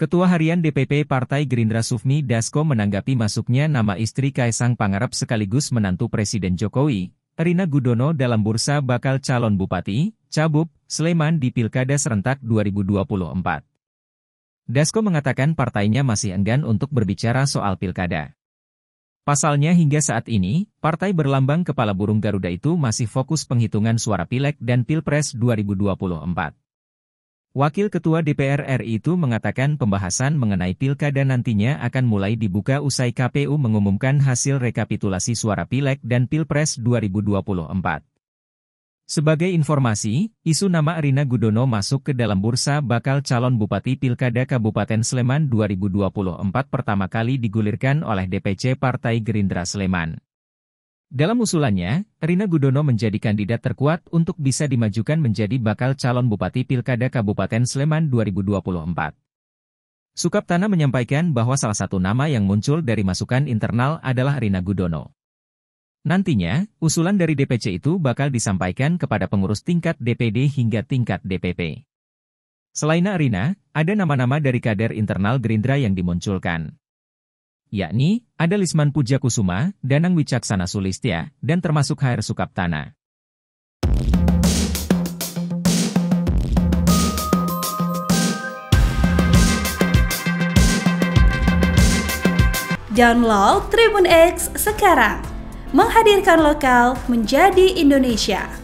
Ketua Harian DPP Partai Gerindra Sufmi Dasko menanggapi masuknya nama istri Kaisang Pangarep sekaligus menantu Presiden Jokowi, Rina Gudono dalam bursa bakal calon Bupati, Cabup, Sleman di Pilkada Serentak 2024. Dasko mengatakan partainya masih enggan untuk berbicara soal pilkada. Pasalnya hingga saat ini, partai berlambang kepala burung Garuda itu masih fokus penghitungan suara pilek dan pilpres 2024. Wakil Ketua DPR RI itu mengatakan pembahasan mengenai pilkada nantinya akan mulai dibuka usai KPU mengumumkan hasil rekapitulasi suara pilek dan pilpres 2024. Sebagai informasi, isu nama Arina Gudono masuk ke dalam bursa bakal calon Bupati Pilkada Kabupaten Sleman 2024 pertama kali digulirkan oleh DPC Partai Gerindra Sleman. Dalam usulannya, Rina Gudono menjadi kandidat terkuat untuk bisa dimajukan menjadi bakal calon Bupati Pilkada Kabupaten Sleman 2024. Sukaptana menyampaikan bahwa salah satu nama yang muncul dari masukan internal adalah Rina Gudono. Nantinya, usulan dari DPC itu bakal disampaikan kepada pengurus tingkat DPD hingga tingkat DPP. Selain Rina, ada nama-nama dari kader internal Gerindra yang dimunculkan yakni ada Lisman Pujakusuma, Danang Wicaksana Sulistya, dan termasuk Hair Sukaptana. Download Tribun X sekarang, menghadirkan lokal menjadi Indonesia.